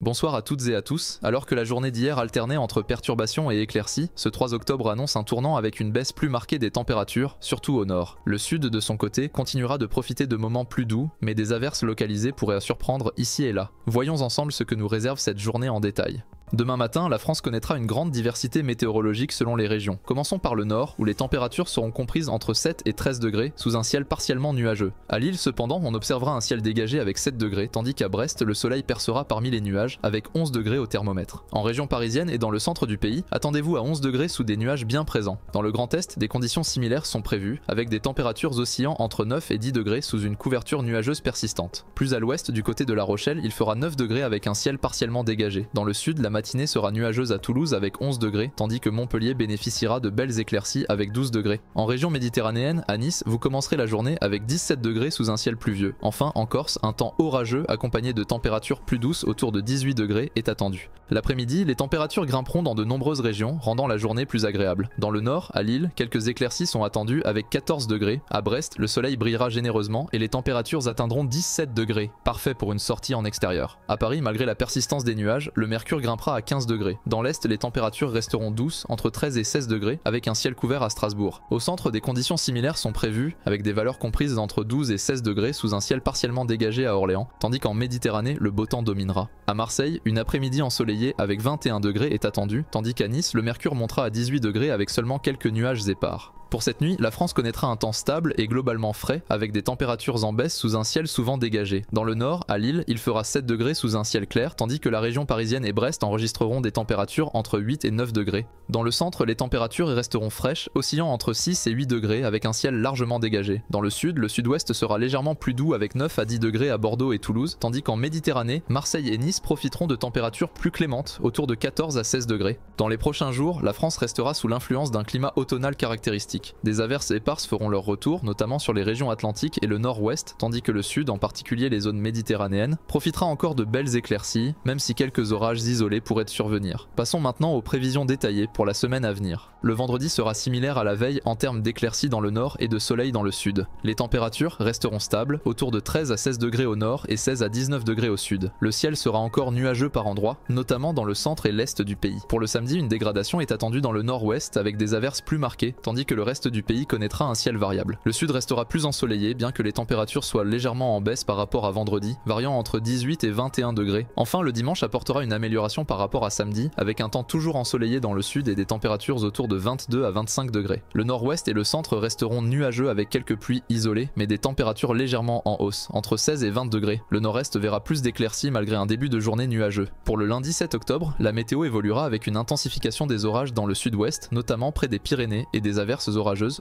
Bonsoir à toutes et à tous. Alors que la journée d'hier alternait entre perturbations et éclaircies, ce 3 octobre annonce un tournant avec une baisse plus marquée des températures, surtout au nord. Le sud, de son côté, continuera de profiter de moments plus doux, mais des averses localisées pourraient surprendre ici et là. Voyons ensemble ce que nous réserve cette journée en détail. Demain matin, la France connaîtra une grande diversité météorologique selon les régions. Commençons par le nord, où les températures seront comprises entre 7 et 13 degrés, sous un ciel partiellement nuageux. À Lille, cependant, on observera un ciel dégagé avec 7 degrés, tandis qu'à Brest, le soleil percera parmi les nuages, avec 11 degrés au thermomètre. En région parisienne et dans le centre du pays, attendez-vous à 11 degrés sous des nuages bien présents. Dans le Grand Est, des conditions similaires sont prévues, avec des températures oscillant entre 9 et 10 degrés sous une couverture nuageuse persistante. Plus à l'ouest, du côté de La Rochelle, il fera 9 degrés avec un ciel partiellement dégagé. Dans le sud, la matinée sera nuageuse à Toulouse avec 11 degrés, tandis que Montpellier bénéficiera de belles éclaircies avec 12 degrés. En région méditerranéenne, à Nice, vous commencerez la journée avec 17 degrés sous un ciel pluvieux. Enfin, en Corse, un temps orageux accompagné de températures plus douces autour de 18 degrés est attendu. L'après-midi, les températures grimperont dans de nombreuses régions, rendant la journée plus agréable. Dans le nord, à Lille, quelques éclaircies sont attendues avec 14 degrés. À Brest, le soleil brillera généreusement et les températures atteindront 17 degrés, parfait pour une sortie en extérieur. À Paris, malgré la persistance des nuages, le mercure grimpera à 15 degrés. Dans l'Est, les températures resteront douces, entre 13 et 16 degrés, avec un ciel couvert à Strasbourg. Au centre, des conditions similaires sont prévues, avec des valeurs comprises entre 12 et 16 degrés sous un ciel partiellement dégagé à Orléans, tandis qu'en Méditerranée, le beau temps dominera. À Marseille, une après-midi ensoleillée avec 21 degrés est attendue, tandis qu'à Nice, le mercure montera à 18 degrés avec seulement quelques nuages épars. Pour cette nuit, la France connaîtra un temps stable et globalement frais, avec des températures en baisse sous un ciel souvent dégagé. Dans le nord, à Lille, il fera 7 degrés sous un ciel clair, tandis que la région parisienne et Brest enregistreront des températures entre 8 et 9 degrés. Dans le centre, les températures resteront fraîches, oscillant entre 6 et 8 degrés, avec un ciel largement dégagé. Dans le sud, le sud-ouest sera légèrement plus doux, avec 9 à 10 degrés à Bordeaux et Toulouse, tandis qu'en Méditerranée, Marseille et Nice profiteront de températures plus clémentes, autour de 14 à 16 degrés. Dans les prochains jours, la France restera sous l'influence d'un climat automnal caractéristique. Des averses éparses feront leur retour, notamment sur les régions atlantiques et le nord-ouest, tandis que le sud, en particulier les zones méditerranéennes, profitera encore de belles éclaircies, même si quelques orages isolés pourraient survenir. Passons maintenant aux prévisions détaillées pour la semaine à venir. Le vendredi sera similaire à la veille en termes d'éclaircies dans le nord et de soleil dans le sud. Les températures resteront stables, autour de 13 à 16 degrés au nord et 16 à 19 degrés au sud. Le ciel sera encore nuageux par endroits, notamment dans le centre et l'est du pays. Pour le samedi, une dégradation est attendue dans le nord-ouest avec des averses plus marquées, tandis que le reste du pays connaîtra un ciel variable. Le sud restera plus ensoleillé, bien que les températures soient légèrement en baisse par rapport à vendredi, variant entre 18 et 21 degrés. Enfin, le dimanche apportera une amélioration par rapport à samedi, avec un temps toujours ensoleillé dans le sud et des températures autour de 22 à 25 degrés. Le nord-ouest et le centre resteront nuageux avec quelques pluies isolées, mais des températures légèrement en hausse, entre 16 et 20 degrés. Le nord-est verra plus d'éclaircies malgré un début de journée nuageux. Pour le lundi 7 octobre, la météo évoluera avec une intensification des orages dans le sud-ouest, notamment près des Pyrénées et des averses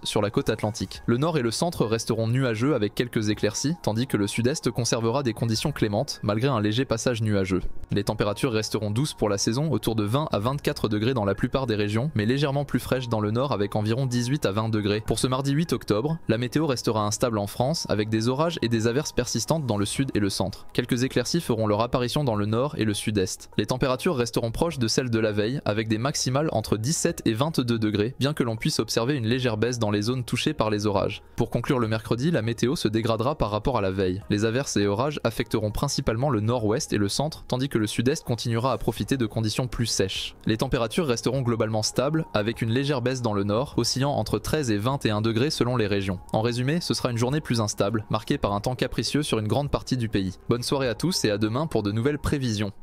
sur la côte atlantique. Le nord et le centre resteront nuageux avec quelques éclaircies, tandis que le sud-est conservera des conditions clémentes malgré un léger passage nuageux. Les températures resteront douces pour la saison, autour de 20 à 24 degrés dans la plupart des régions, mais légèrement plus fraîches dans le nord avec environ 18 à 20 degrés. Pour ce mardi 8 octobre, la météo restera instable en France avec des orages et des averses persistantes dans le sud et le centre. Quelques éclaircies feront leur apparition dans le nord et le sud-est. Les températures resteront proches de celles de la veille avec des maximales entre 17 et 22 degrés, bien que l'on puisse observer une légère baisse dans les zones touchées par les orages. Pour conclure le mercredi, la météo se dégradera par rapport à la veille. Les averses et orages affecteront principalement le nord-ouest et le centre, tandis que le sud-est continuera à profiter de conditions plus sèches. Les températures resteront globalement stables, avec une légère baisse dans le nord, oscillant entre 13 et 21 degrés selon les régions. En résumé, ce sera une journée plus instable, marquée par un temps capricieux sur une grande partie du pays. Bonne soirée à tous et à demain pour de nouvelles prévisions.